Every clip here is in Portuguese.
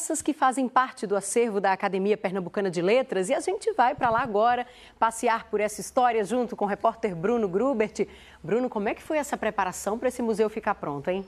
peças que fazem parte do acervo da Academia Pernambucana de Letras e a gente vai para lá agora passear por essa história junto com o repórter Bruno Grubert. Bruno, como é que foi essa preparação para esse museu ficar pronto, hein?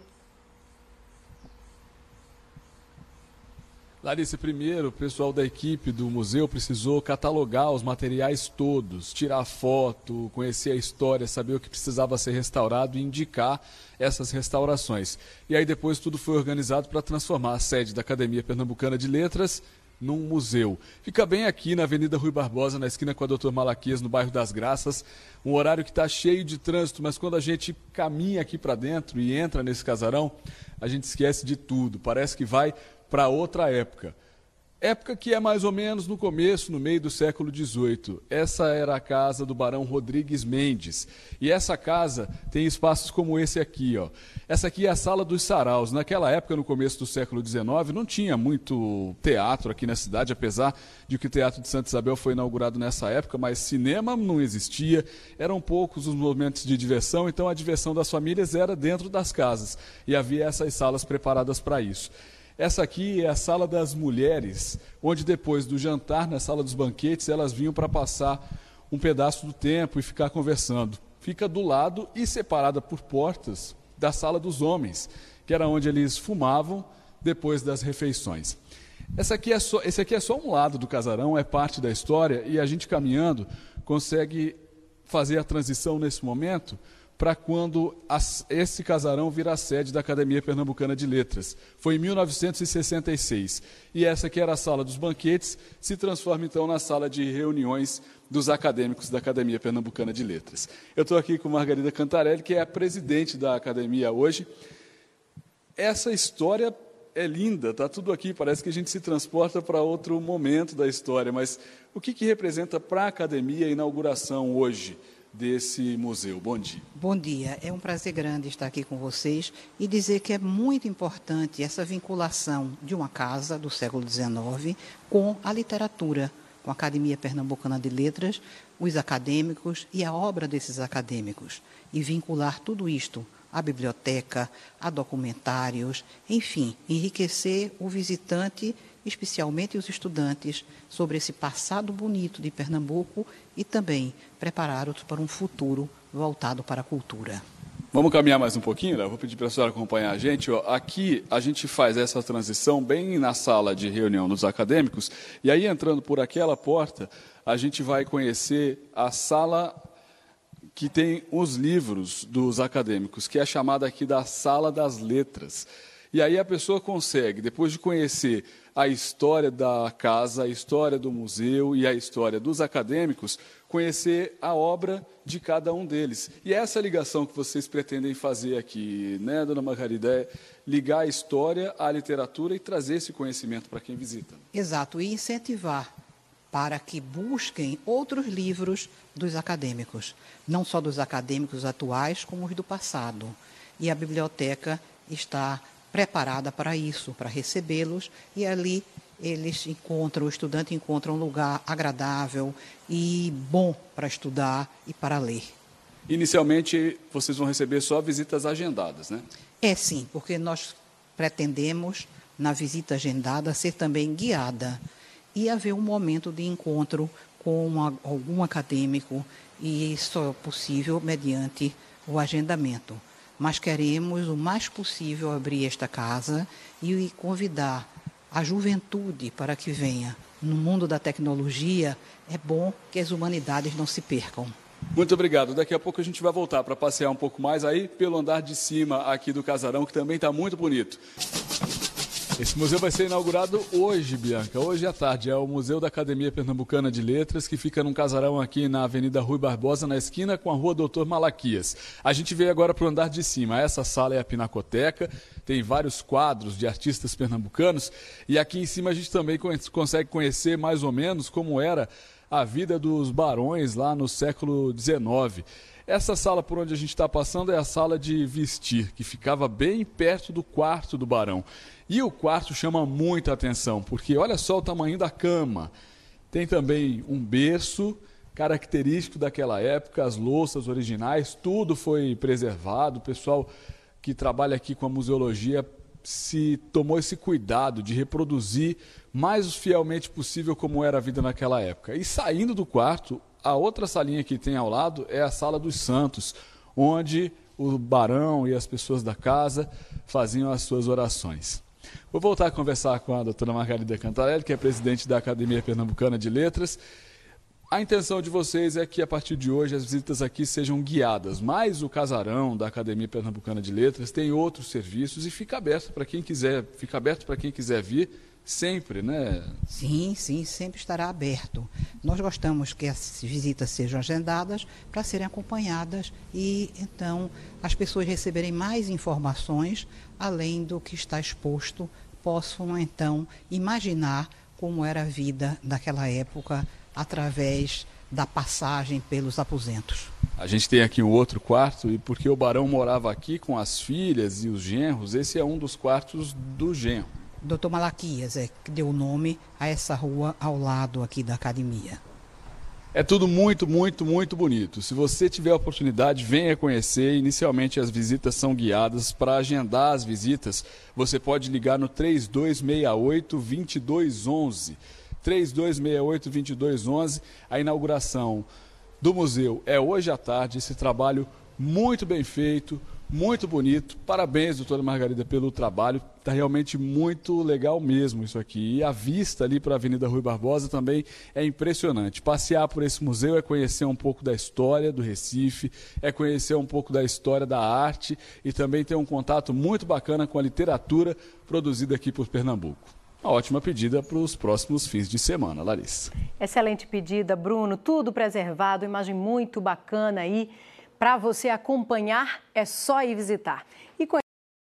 Larissa, primeiro, o pessoal da equipe do museu precisou catalogar os materiais todos, tirar foto, conhecer a história, saber o que precisava ser restaurado e indicar essas restaurações. E aí depois tudo foi organizado para transformar a sede da Academia Pernambucana de Letras num museu. Fica bem aqui na Avenida Rui Barbosa, na esquina com a Doutor Malaquias, no bairro das Graças. Um horário que está cheio de trânsito, mas quando a gente caminha aqui para dentro e entra nesse casarão, a gente esquece de tudo. Parece que vai para outra época. Época que é mais ou menos no começo, no meio do século XVIII. Essa era a casa do Barão Rodrigues Mendes. E essa casa tem espaços como esse aqui. Ó. Essa aqui é a Sala dos Saraus. Naquela época, no começo do século XIX, não tinha muito teatro aqui na cidade, apesar de que o Teatro de Santa Isabel foi inaugurado nessa época, mas cinema não existia, eram poucos os momentos de diversão, então a diversão das famílias era dentro das casas. E havia essas salas preparadas para isso. Essa aqui é a sala das mulheres, onde depois do jantar, na sala dos banquetes, elas vinham para passar um pedaço do tempo e ficar conversando. Fica do lado e separada por portas da sala dos homens, que era onde eles fumavam depois das refeições. Essa aqui é só, esse aqui é só um lado do casarão, é parte da história, e a gente caminhando consegue fazer a transição nesse momento para quando as, esse casarão virá sede da Academia Pernambucana de Letras. Foi em 1966. E essa que era a sala dos banquetes se transforma então na sala de reuniões dos acadêmicos da Academia Pernambucana de Letras. Eu estou aqui com Margarida Cantarelli, que é a presidente da academia hoje. Essa história é linda, tá tudo aqui, parece que a gente se transporta para outro momento da história, mas o que, que representa para a academia a inauguração hoje desse museu. Bom dia. Bom dia. É um prazer grande estar aqui com vocês e dizer que é muito importante essa vinculação de uma casa do século XIX com a literatura, com a Academia Pernambucana de Letras, os acadêmicos e a obra desses acadêmicos, e vincular tudo isto a biblioteca, a documentários, enfim, enriquecer o visitante, especialmente os estudantes, sobre esse passado bonito de Pernambuco e também prepará-los para um futuro voltado para a cultura. Vamos caminhar mais um pouquinho, Vou pedir para a senhora acompanhar a gente. Ó, aqui a gente faz essa transição bem na sala de reunião dos acadêmicos, e aí entrando por aquela porta, a gente vai conhecer a sala que tem os livros dos acadêmicos, que é chamada aqui da Sala das Letras. E aí a pessoa consegue, depois de conhecer a história da casa, a história do museu e a história dos acadêmicos, conhecer a obra de cada um deles. E é essa ligação que vocês pretendem fazer aqui, né, dona Margarida, é ligar a história à literatura e trazer esse conhecimento para quem visita. Exato, e incentivar para que busquem outros livros dos acadêmicos, não só dos acadêmicos atuais, como os do passado. E a biblioteca está preparada para isso, para recebê-los, e ali eles encontram, o estudante encontra um lugar agradável e bom para estudar e para ler. Inicialmente, vocês vão receber só visitas agendadas, né? É sim, porque nós pretendemos, na visita agendada, ser também guiada e haver um momento de encontro com algum acadêmico e isso é possível mediante o agendamento. Mas queremos o mais possível abrir esta casa e convidar a juventude para que venha. No mundo da tecnologia, é bom que as humanidades não se percam. Muito obrigado. Daqui a pouco a gente vai voltar para passear um pouco mais aí pelo andar de cima aqui do casarão, que também está muito bonito. Esse museu vai ser inaugurado hoje, Bianca, hoje à tarde. É o Museu da Academia Pernambucana de Letras, que fica num casarão aqui na Avenida Rui Barbosa, na esquina com a Rua Doutor Malaquias. A gente veio agora para o andar de cima. Essa sala é a Pinacoteca, tem vários quadros de artistas pernambucanos. E aqui em cima a gente também consegue conhecer mais ou menos como era a vida dos barões lá no século XIX. Essa sala por onde a gente está passando é a sala de vestir, que ficava bem perto do quarto do barão. E o quarto chama muita atenção, porque olha só o tamanho da cama. Tem também um berço característico daquela época, as louças originais, tudo foi preservado. O pessoal que trabalha aqui com a museologia se tomou esse cuidado de reproduzir mais fielmente possível como era a vida naquela época. E saindo do quarto, a outra salinha que tem ao lado é a Sala dos Santos, onde o barão e as pessoas da casa faziam as suas orações. Vou voltar a conversar com a doutora Margarida Cantarelli, que é presidente da Academia Pernambucana de Letras a intenção de vocês é que a partir de hoje as visitas aqui sejam guiadas, mas o casarão da Academia Pernambucana de Letras tem outros serviços e fica aberto para quem quiser, fica aberto para quem quiser vir sempre, né? Sim, sim, sempre estará aberto. Nós gostamos que as visitas sejam agendadas para serem acompanhadas e então as pessoas receberem mais informações além do que está exposto, possam então imaginar como era a vida daquela época através da passagem pelos aposentos. A gente tem aqui um outro quarto, e porque o barão morava aqui com as filhas e os genros, esse é um dos quartos do genro. Doutor Malaquias é que deu nome a essa rua ao lado aqui da academia. É tudo muito, muito, muito bonito. Se você tiver a oportunidade, venha conhecer. Inicialmente as visitas são guiadas. Para agendar as visitas, você pode ligar no 3268 2211. 3268-2211. A inauguração do museu é hoje à tarde. Esse trabalho muito bem feito, muito bonito. Parabéns, doutora Margarida, pelo trabalho. Está realmente muito legal mesmo isso aqui. E a vista ali para a Avenida Rui Barbosa também é impressionante. Passear por esse museu é conhecer um pouco da história do Recife, é conhecer um pouco da história da arte e também ter um contato muito bacana com a literatura produzida aqui por Pernambuco. Uma ótima pedida para os próximos fins de semana, Larissa. Excelente pedida, Bruno. Tudo preservado, imagem muito bacana aí. Para você acompanhar, é só ir visitar. E